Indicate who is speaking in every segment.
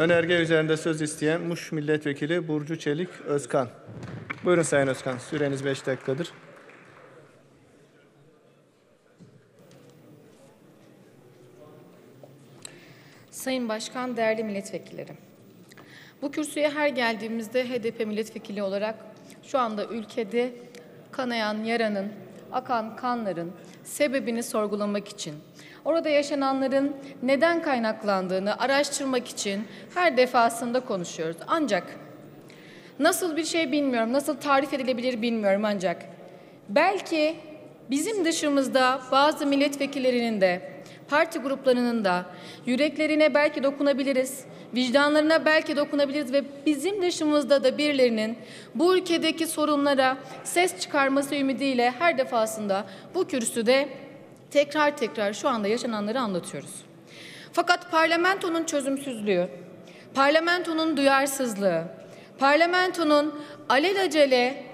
Speaker 1: Önerge üzerinde söz isteyen Muş Milletvekili Burcu Çelik Özkan. Buyurun Sayın Özkan, süreniz beş dakikadır. Sayın Başkan, değerli Milletvekillerim, Bu kürsüye her geldiğimizde HDP milletvekili olarak şu anda ülkede kanayan yaranın, akan kanların sebebini sorgulamak için orada yaşananların neden kaynaklandığını araştırmak için her defasında konuşuyoruz. Ancak nasıl bir şey bilmiyorum, nasıl tarif edilebilir bilmiyorum ancak belki bizim dışımızda bazı milletvekillerinin de parti gruplarının da yüreklerine belki dokunabiliriz, vicdanlarına belki dokunabiliriz ve bizim dışımızda da birilerinin bu ülkedeki sorunlara ses çıkarması ümidiyle her defasında bu kürsüde tekrar tekrar şu anda yaşananları anlatıyoruz. Fakat parlamentonun çözümsüzlüğü, parlamentonun duyarsızlığı, parlamentonun alelacele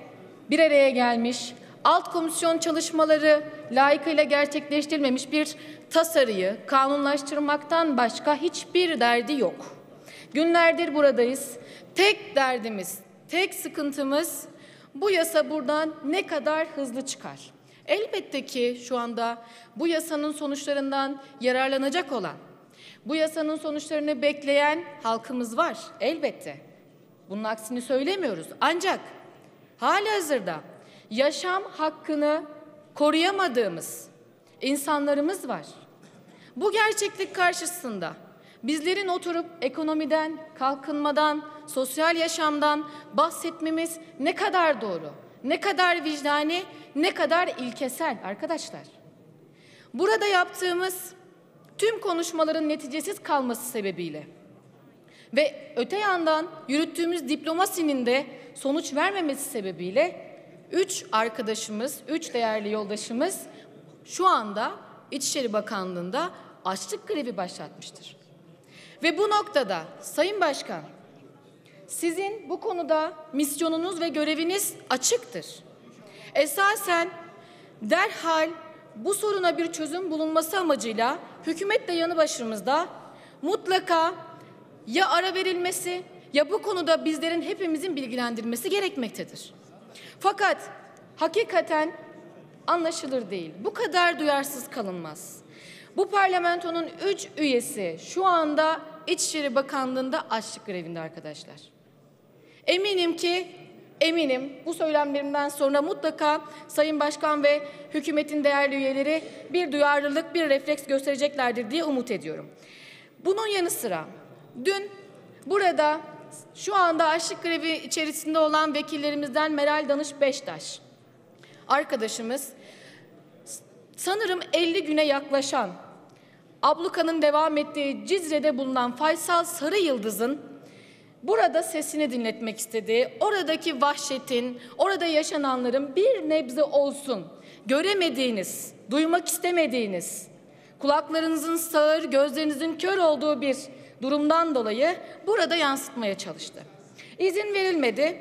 Speaker 1: bir araya gelmiş, alt komisyon çalışmaları layıkıyla gerçekleştirilmemiş bir tasarıyı kanunlaştırmaktan başka hiçbir derdi yok. Günlerdir buradayız. Tek derdimiz, tek sıkıntımız bu yasa buradan ne kadar hızlı çıkar? Elbette ki şu anda bu yasanın sonuçlarından yararlanacak olan, bu yasanın sonuçlarını bekleyen halkımız var elbette. Bunun aksini söylemiyoruz. Ancak hali hazırda yaşam hakkını koruyamadığımız insanlarımız var. Bu gerçeklik karşısında bizlerin oturup ekonomiden, kalkınmadan, sosyal yaşamdan bahsetmemiz ne kadar doğru? Ne kadar vicdani, ne kadar ilkesel arkadaşlar. Burada yaptığımız tüm konuşmaların neticesiz kalması sebebiyle ve öte yandan yürüttüğümüz diplomasinin de sonuç vermemesi sebebiyle üç arkadaşımız, üç değerli yoldaşımız şu anda İçişleri Bakanlığı'nda açlık grevi başlatmıştır. Ve bu noktada Sayın Başkan sizin bu konuda misyonunuz ve göreviniz açıktır. Esasen derhal bu soruna bir çözüm bulunması amacıyla hükümetle yanı başımızda mutlaka ya ara verilmesi ya bu konuda bizlerin hepimizin bilgilendirmesi gerekmektedir. Fakat hakikaten anlaşılır değil. Bu kadar duyarsız kalınmaz. Bu parlamentonun üç üyesi şu anda İçişleri Bakanlığı'nda açlık grevinde arkadaşlar. Eminim ki eminim bu söylemlerimden sonra mutlaka Sayın Başkan ve hükümetin değerli üyeleri bir duyarlılık, bir refleks göstereceklerdir diye umut ediyorum. Bunun yanı sıra dün burada şu anda açlık grevi içerisinde olan vekillerimizden Meral Danış Beştaş arkadaşımız sanırım 50 güne yaklaşan ablukanın devam ettiği Cizre'de bulunan Faysal Sarı Yıldız'ın burada sesini dinletmek istediği, Oradaki vahşetin, orada yaşananların bir nebze olsun göremediğiniz, duymak istemediğiniz, kulaklarınızın sağır, gözlerinizin kör olduğu bir durumdan dolayı burada yansıtmaya çalıştı. İzin verilmedi.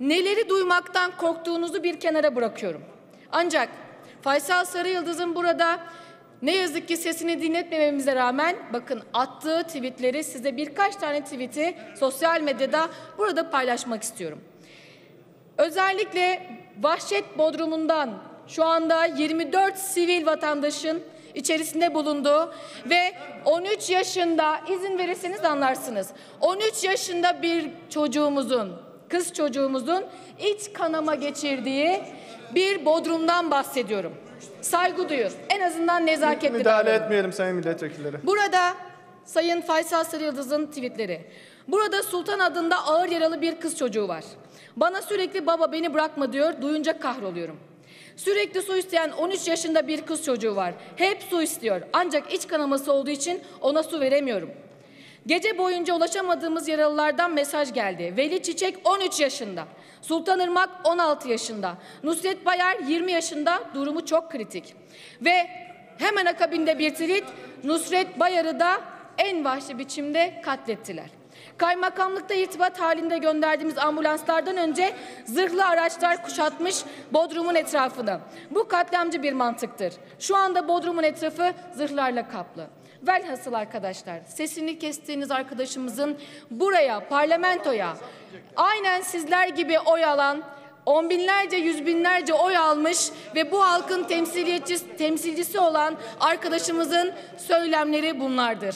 Speaker 1: Neleri duymaktan korktuğunuzu bir kenara bırakıyorum. Ancak Faysal Sarıyıldız'ın burada ne yazık ki sesini dinletmememize rağmen bakın attığı tweetleri size birkaç tane tweeti sosyal medyada burada paylaşmak istiyorum. Özellikle vahşet bodrumundan şu anda 24 sivil vatandaşın içerisinde bulunduğu ve 13 yaşında izin verirseniz anlarsınız. 13 yaşında bir çocuğumuzun, kız çocuğumuzun iç kanama geçirdiği bir bodrumdan bahsediyorum saygı duyur. En azından nezaketli Müdahale davranın. etmeyelim sayın milletvekilleri. Burada Sayın Faysal Sarıyıldız'ın tweetleri. Burada Sultan adında ağır yaralı bir kız çocuğu var. Bana sürekli baba beni bırakma diyor, duyunca kahroluyorum. Sürekli su isteyen 13 yaşında bir kız çocuğu var. Hep su istiyor. Ancak iç kanaması olduğu için ona su veremiyorum.'' Gece boyunca ulaşamadığımız yaralılardan mesaj geldi. Veli Çiçek 13 yaşında, Sultan Irmak 16 yaşında, Nusret Bayar 20 yaşında durumu çok kritik. Ve hemen akabinde bir tweet Nusret Bayar'ı da en vahşi biçimde katlettiler. Kaymakamlıkta irtibat halinde gönderdiğimiz ambulanslardan önce zırhlı araçlar kuşatmış Bodrum'un etrafını. Bu katlamcı bir mantıktır. Şu anda Bodrum'un etrafı zırhlarla kaplı. Velhasıl arkadaşlar sesini kestiğiniz arkadaşımızın buraya, parlamentoya aynen sizler gibi oy alan on binlerce, yüz binlerce oy almış ve bu halkın temsilcisi, temsilcisi olan arkadaşımızın söylemleri bunlardır.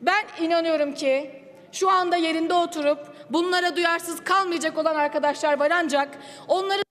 Speaker 1: Ben inanıyorum ki şu anda yerinde oturup bunlara duyarsız kalmayacak olan arkadaşlar var ancak onları